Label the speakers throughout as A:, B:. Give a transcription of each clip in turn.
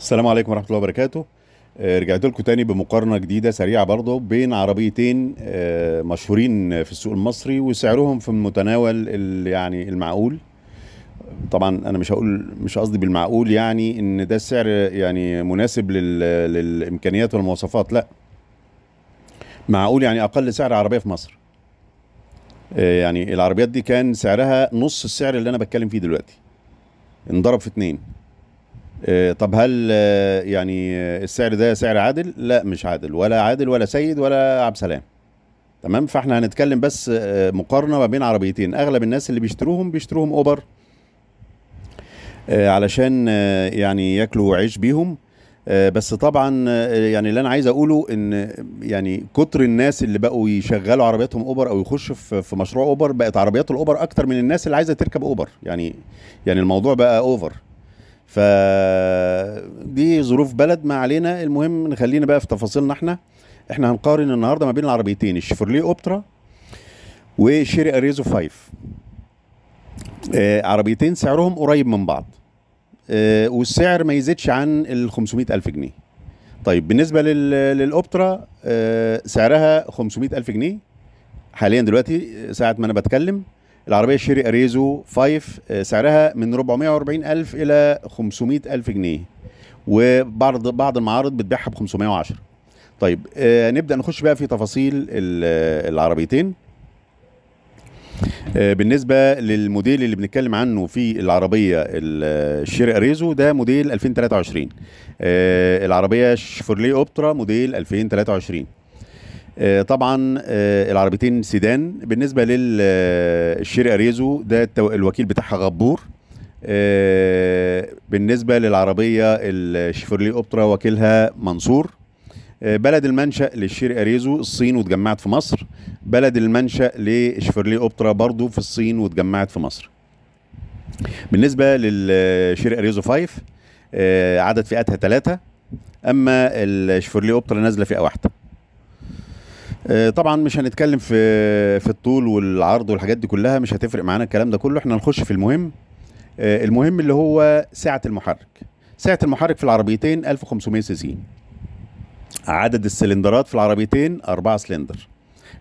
A: السلام عليكم ورحمه الله وبركاته آه، رجعت لكم تاني بمقارنه جديده سريعه برضه بين عربيتين آه، مشهورين في السوق المصري وسعرهم في المتناول يعني المعقول طبعا انا مش هقول مش قصدي بالمعقول يعني ان ده السعر يعني مناسب لل للامكانيات والمواصفات لا معقول يعني اقل سعر عربيه في مصر آه، يعني العربيات دي كان سعرها نص السعر اللي انا بتكلم فيه دلوقتي انضرب في اتنين آه، طب هل آه، يعني السعر ده سعر عادل؟ لا مش عادل ولا عادل ولا سيد ولا عبد سلام تمام فاحنا هنتكلم بس آه، مقارنه ما بين عربيتين اغلب الناس اللي بيشتروهم بيشتروهم اوبر علشان يعني ياكلوا عيش بيهم بس طبعا يعني اللي انا عايز اقوله ان يعني كتر الناس اللي بقوا يشغلوا عربياتهم اوبر او يخشوا في مشروع اوبر بقت عربيات الاوبر اكتر من الناس اللي عايزه تركب اوبر يعني يعني الموضوع بقى اوفر فدي ظروف بلد ما علينا المهم نخلينا بقى في تفاصيلنا احنا احنا هنقارن النهارده ما بين العربيتين الشيفورليه اوبترا وشيري اريزو 5 آه عربيتين سعرهم قريب من بعض آه والسعر ما يزيدش عن ال 500 ألف جنيه طيب بالنسبة للأوبترا آه سعرها 500 ألف جنيه حاليا دلوقتي آه، ساعة ما أنا بتكلم العربيه شيري اريزو 5 آه، سعرها من 440 الف الى 500 الف جنيه وبعض بعض المعارض بتبيعها ب 510 طيب آه، نبدا نخش بقى في تفاصيل آه، العربيتين بالنسبة للموديل اللي بنتكلم عنه في العربية الشيري اريزو ده موديل 2023 العربية شيفورلي اوبترا موديل 2023 آه، طبعا آه، العربيتين سيدان بالنسبه للشير آه، اريزو ده الوكيل بتاعها غبور بالنسبه للعربيه الشيفرلي اوبترا وكيلها منصور بلد المنشأ للشير أريزو الصين واتجمعت في مصر بلد المنشأ لشفرلي أوبترا برضو في الصين واتجمعت في مصر بالنسبة للشير أريزو 5 عدد فئاتها ثلاثة أما الشفرلي أوبترا نازلة فئة واحدة آه، طبعا مش هنتكلم في في الطول والعرض والحاجات دي كلها مش هتفرق معانا الكلام ده كله احنا هنخش في المهم آه، المهم اللي هو سعه المحرك سعه المحرك في العربيتين 1500 سي سي عدد السلندرات في العربيتين 4 سلندر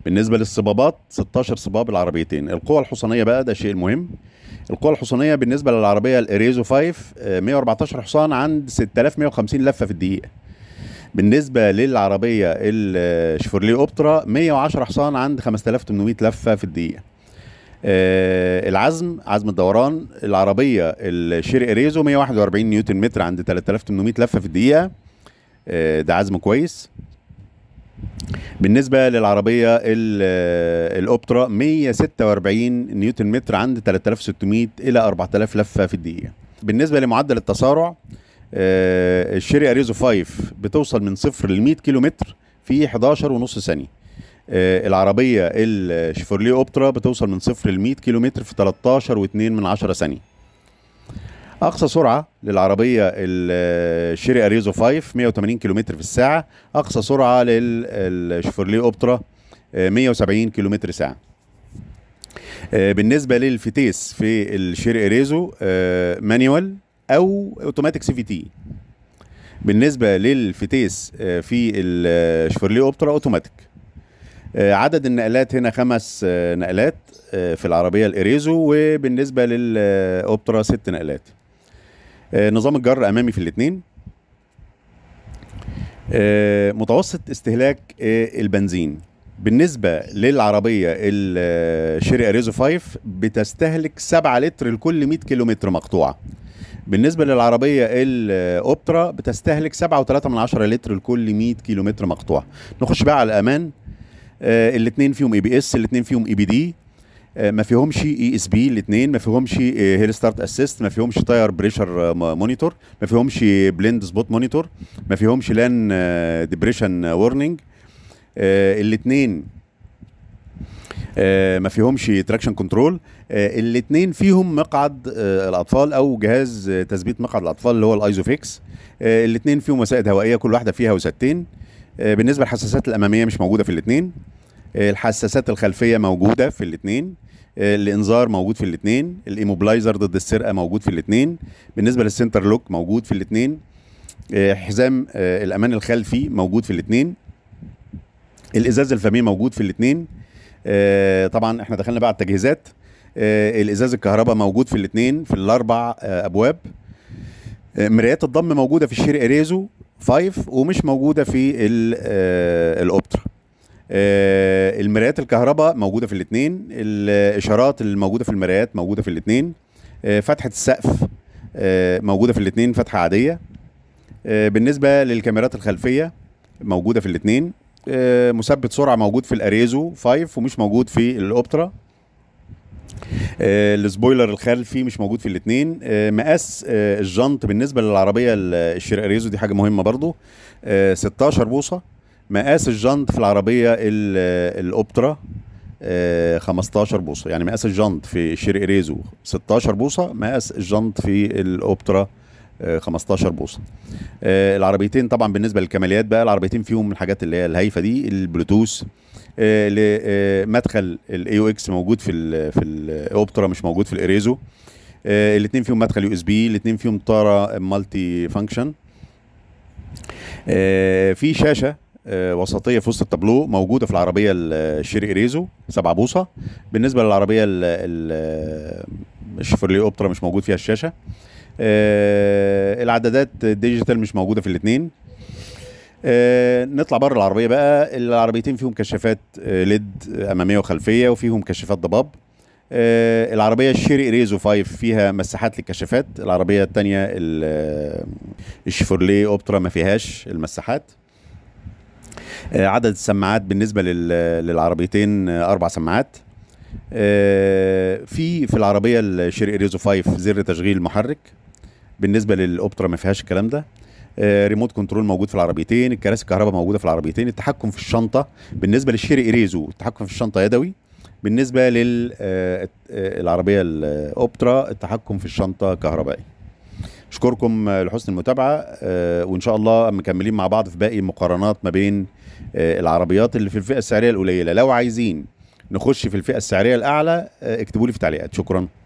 A: بالنسبه للصبابات 16 صباب العربيتين القوه الحصانيه بقى ده شيء المهم القوه الحصانيه بالنسبه للعربيه الاريزو 5 114 حصان عند 6150 لفه في الدقيقه بالنسبه للعربيه الشفورليه اوبترا 110 حصان عند 5800 لفه في الدقيقه آه العزم عزم الدوران العربيه الشرق اريزو 141 نيوتن متر عند 3800 لفه في الدقيقه آه ده عزم كويس بالنسبه للعربيه آه، الاوبترا 146 نيوتن متر عند 3600 الى 4000 لفه في الدقيقه بالنسبه لمعدل التسارع آه، الشيري اريزو 5 بتوصل من صفر ل 100 كيلو متر في 11 ونص ثانيه آه، العربيه الشيفورلي اوبترا بتوصل من صفر ل 100 كيلو متر في 13 و2 من 10 ثانيه اقصى سرعه للعربيه آه، الشيري اريزو 5 180 كيلو متر في الساعه اقصى سرعه للشيفورلي اوبترا 170 كيلو متر ساعه بالنسبه للفتيس في الشيري اريزو مانيوال او اوتوماتيك سي في تي بالنسبه للفتيس آه، في الشفرلي آه، اوبترا اوتوماتيك آه، عدد النقلات هنا خمس نقلات في العربيه الاريزو وبالنسبه للاوبترا ست نقلات نظام الجر امامي في الاثنين متوسط استهلاك البنزين بالنسبه للعربيه الشيري اريزو 5 بتستهلك 7 لتر لكل 100 كيلومتر مقطوعه بالنسبه للعربيه الاوبترا بتستهلك 7.3 لتر لكل 100 كيلومتر مقطوع نخش بقى على الامان آه الاثنين فيهم اي بي اس الاثنين فيهم اي بي دي ما فيهمش اي e اس بي الاثنين ما فيهمش هيل ستارت اسيست ما فيهمش تاير بريشر مونيتور ما فيهمش بلند سبوت مونيتور ما فيهمش لان ديبريشن وورنينج الاثنين آه، ما فيهمش تراكشن كنترول الاثنين فيهم مقعد آه، الاطفال او جهاز آه، تثبيت مقعد الاطفال اللي هو الايزوفيكس الاثنين فيهم وسائد هوائيه كل واحده فيها وسادتين بالنسبه للحساسات الاماميه مش موجوده في الاثنين الحساسات الخلفيه موجوده في الاثنين الانذار موجود في الاثنين الايموبلايزر ضد السرقه موجود في الاثنين بالنسبه للسنتر لوك موجود في الاثنين حزام الامان الخلفي موجود في الاثنين الازاز الفمي موجود في الاثنين آه، طبعا احنا دخلنا بقى على التجهيزات آه، الازاز الكهرباء موجود في الاثنين في الاربع آه، ابواب مرايات الضم موجوده في الشير اريزو 5 ومش موجوده في الاوبترا المرايات الكهرباء موجوده في الاثنين الاشارات اللي موجوده في المرايات موجوده في الاثنين فتحه السقف موجوده في الاثنين فتحه عاديه بالنسبه للكاميرات الخلفيه موجوده في الاثنين آه، مثبت سرعه موجود في الاريزو 5 ومش موجود في الاوبترا آه، السبويلر الخلفي مش موجود في الاثنين آه، مقاس الجنط بالنسبه للعربيه الشرق ريزو دي حاجه مهمه برضو 16 بوصه مقاس الجنط في العربيه الاوبترا 15 بوصه يعني مقاس الجنط في الشرق ريزو 16 بوصه مقاس الجنط في الاوبترا 15 آه، بوصه آه، العربيتين طبعا بالنسبه للكماليات بقى العربيتين فيهم الحاجات اللي هي الهايفه دي البلوتوث آه، مدخل الاي او اكس موجود في في الاوبترا مش موجود في الاريزو الاثنين فيهم مدخل يو اس بي الاثنين فيهم طاره مالتي فانكشن في شاشه وسطيه في وسط التابلو موجوده في العربيه الشيري اريزو 7 بوصه بالنسبه للعربيه الشيفرلي اوبترا مش موجود فيها الشاشه آه، العدادات ديجيتال مش موجوده في الاثنين آه، نطلع بره العربيه بقى العربيتين فيهم كشافات آه، ليد اماميه وخلفيه وفيهم كشافات ضباب العربيه الشيري ريزو 5 فيها مساحات للكشافات العربيه الثانيه الشيفورليه اوبترا ما فيهاش المساحات عدد السماعات بالنسبه للعربيتين اربع سماعات في في العربيه الشيري ريزو 5 زر تشغيل محرك بالنسبه للاوبترا ما فيهاش الكلام ده آه، ريموت كنترول موجود في العربيتين الكراسي الكهرباء موجوده في العربيتين التحكم في الشنطه بالنسبه للشيري اريزو التحكم في الشنطه يدوي بالنسبه للعربيه آه، آه، الاوبترا التحكم في الشنطه كهربائي اشكركم لحسن المتابعه وان شاء الله مكملين مع بعض في باقي المقارنات ما بين العربيات اللي في الفئه السعريه القليله لو عايزين نخش في الفئه السعريه الاعلى اكتبوا لي في تعليقات شكرا